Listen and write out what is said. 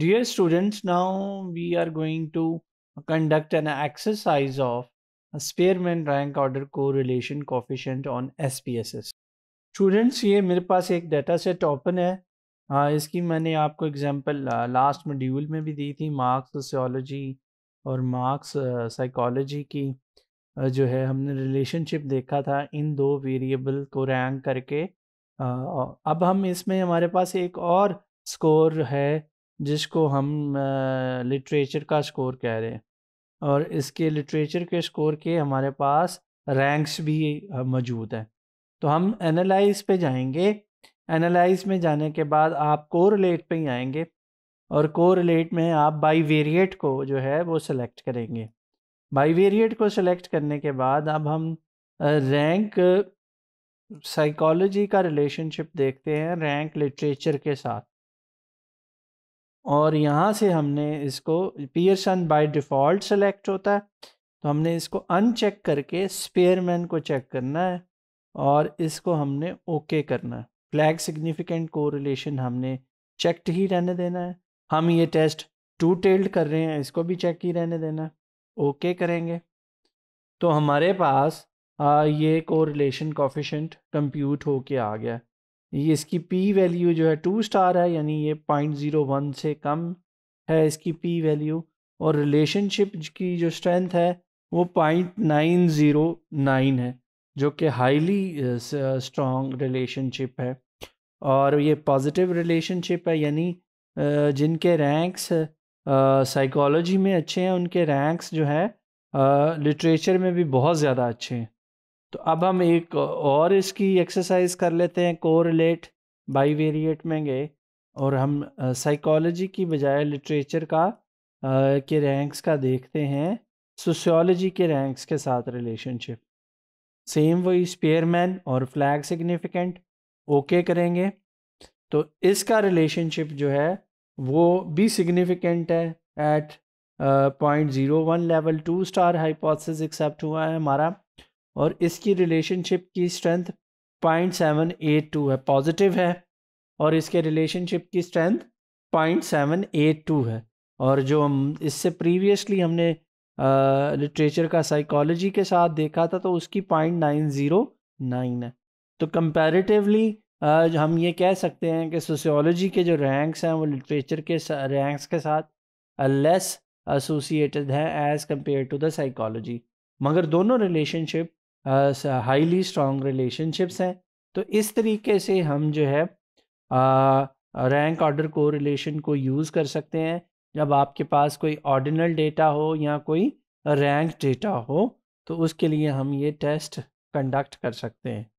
dear students now we are going to conduct an exercise of Spearman rank order correlation rank on S P S S students ये मेरे पास एक data set open है आ, इसकी मैंने आपको example last module में भी दी थी मार्क्स सोशियोलॉजी और मार्क्स साइकोलॉजी की जो है हमने रिलेशनशिप देखा था इन दो वेरिएबल को रैंक करके अब हम इसमें हमारे पास एक और स्कोर है जिसको हम लिटरेचर का स्कोर कह रहे हैं और इसके लिटरेचर के स्कोर के हमारे पास रैंक्स भी मौजूद हैं तो हम एनालाइज पे जाएंगे एनालाइज में जाने के बाद आप कोरिलेट पे ही आएंगे और कोरिलेट में आप बाई वेरिएट को जो है वो सिलेक्ट करेंगे बाई वेरिएट को सिलेक्ट करने के बाद अब हम रैंक साइकोलॉजी का रिलेशनशिप देखते हैं रैंक लिटरेचर के साथ और यहाँ से हमने इसको पियर्सन बाय डिफ़ॉल्ट सेलेक्ट होता है तो हमने इसको अनचेक करके स्पेयरमैन को चेक करना है और इसको हमने ओके okay करना है फ्लैग सिग्निफिकेंट को हमने चेकड ही रहने देना है हम ये टेस्ट टू टेल्ड कर रहे हैं इसको भी चेक ही रहने देना है ओके okay करेंगे तो हमारे पास आ, ये कोरिलेशन कॉफिशेंट कंप्यूट होके आ गया ये इसकी पी वैल्यू जो है टू स्टार है यानी ये पॉइंट ज़ीरो वन से कम है इसकी पी वैल्यू और रिलेशनशिप की जो स्ट्रेंथ है वो पॉइंट नाइन ज़ीरो नाइन है जो कि हाईली स्ट्रॉन्ग रिलेशनशिप है और ये पॉजिटिव रिलेशनशिप है यानी uh, जिनके रैंक्स साइकोलॉजी uh, में अच्छे हैं उनके रैंक्स जो है लिटरेचर uh, में भी बहुत ज़्यादा अच्छे हैं तो अब हम एक और इसकी एक्सरसाइज कर लेते हैं कोरिलेट बाईवेरिएट में गए और हम साइकोलॉजी की बजाय लिटरेचर का आ, के रैंक्स का देखते हैं सोशियोलॉजी के रैंक्स के साथ रिलेशनशिप सेम वही स्पेयरमैन और फ्लैग सिग्निफिकेंट ओके करेंगे तो इसका रिलेशनशिप जो है वो भी सिग्निफिकेंट है at point zero one level two star hypothesis accept हुआ है हमारा और इसकी रिलेशनशिप की strength point seven eight two है पॉजिटिव है और इसके रिलेशनशिप की strength point seven eight two है और जो हम इससे प्रीवियसली हमने लिटरेचर का साइकोलॉजी के साथ देखा था तो उसकी पॉइंट नाइन ज़ीरो नाइन है तो कंपैरेटिवली हम ये कह सकते हैं कि सोशियोलॉजी के जो रैंक्स हैं वो लिटरेचर के रैंक्स के साथ लेस एसोसिएटेड हैं as compared to the psychology मगर दोनों रिलेशनशिप हाईली स्ट्रॉन्ग रिलेशनशिप्स हैं तो इस तरीके से हम जो है रैंक ऑर्डर को रिलेशन को यूज़ कर सकते हैं जब आपके पास कोई ऑर्डिनल डेटा हो या कोई रैंक डेटा हो तो उसके लिए हम ये टेस्ट कंडक्ट कर सकते हैं